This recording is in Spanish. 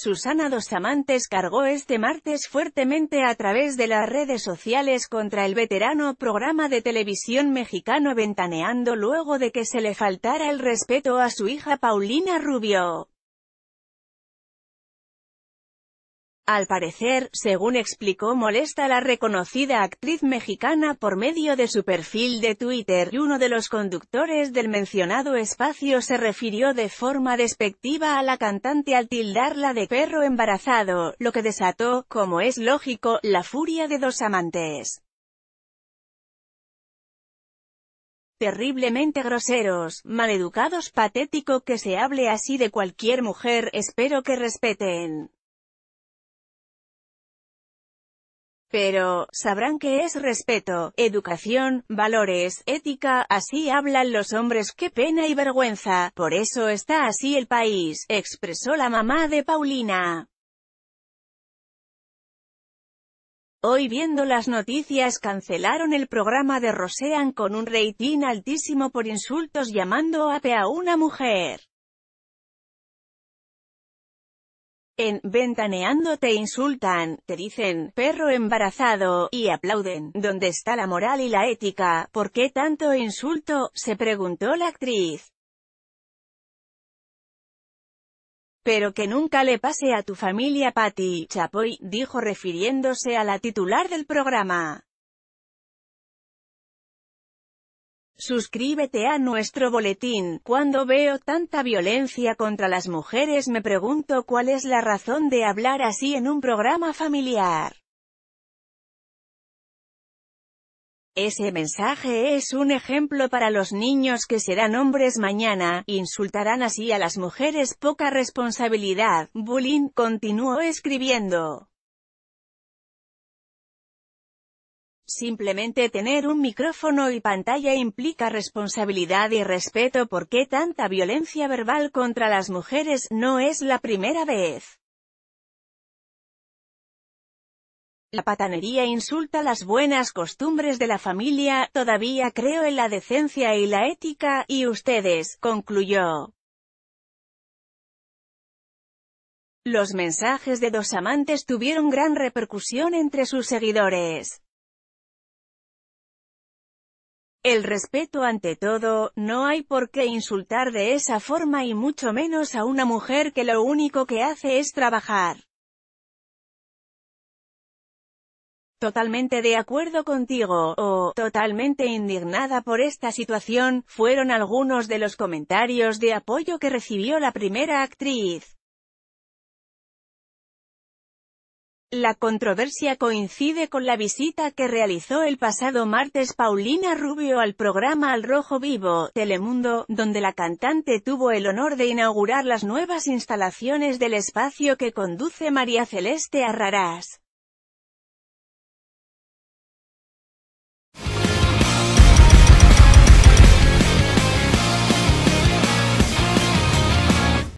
Susana Dos Amantes cargó este martes fuertemente a través de las redes sociales contra el veterano programa de televisión mexicano Ventaneando luego de que se le faltara el respeto a su hija Paulina Rubio. Al parecer, según explicó molesta la reconocida actriz mexicana por medio de su perfil de Twitter, y uno de los conductores del mencionado espacio se refirió de forma despectiva a la cantante al tildarla de perro embarazado, lo que desató, como es lógico, la furia de dos amantes. terriblemente groseros, maleducados patético que se hable así de cualquier mujer, espero que respeten. Pero, sabrán que es respeto, educación, valores, ética, así hablan los hombres, qué pena y vergüenza, por eso está así el país, expresó la mamá de Paulina. Hoy viendo las noticias cancelaron el programa de Rosean con un rating altísimo por insultos llamando ape a una mujer. En Ventaneando te insultan, te dicen, perro embarazado, y aplauden. ¿Dónde está la moral y la ética? ¿Por qué tanto insulto? se preguntó la actriz. Pero que nunca le pase a tu familia Patty Chapoy, dijo refiriéndose a la titular del programa. Suscríbete a nuestro boletín. Cuando veo tanta violencia contra las mujeres me pregunto cuál es la razón de hablar así en un programa familiar. Ese mensaje es un ejemplo para los niños que serán hombres mañana, insultarán así a las mujeres poca responsabilidad, bullying, continuó escribiendo. Simplemente tener un micrófono y pantalla implica responsabilidad y respeto porque tanta violencia verbal contra las mujeres no es la primera vez. La patanería insulta las buenas costumbres de la familia, todavía creo en la decencia y la ética, y ustedes, concluyó. Los mensajes de dos amantes tuvieron gran repercusión entre sus seguidores. El respeto ante todo, no hay por qué insultar de esa forma y mucho menos a una mujer que lo único que hace es trabajar. Totalmente de acuerdo contigo, o, totalmente indignada por esta situación, fueron algunos de los comentarios de apoyo que recibió la primera actriz. La controversia coincide con la visita que realizó el pasado martes Paulina Rubio al programa Al Rojo Vivo, Telemundo, donde la cantante tuvo el honor de inaugurar las nuevas instalaciones del espacio que conduce María Celeste Arrarás.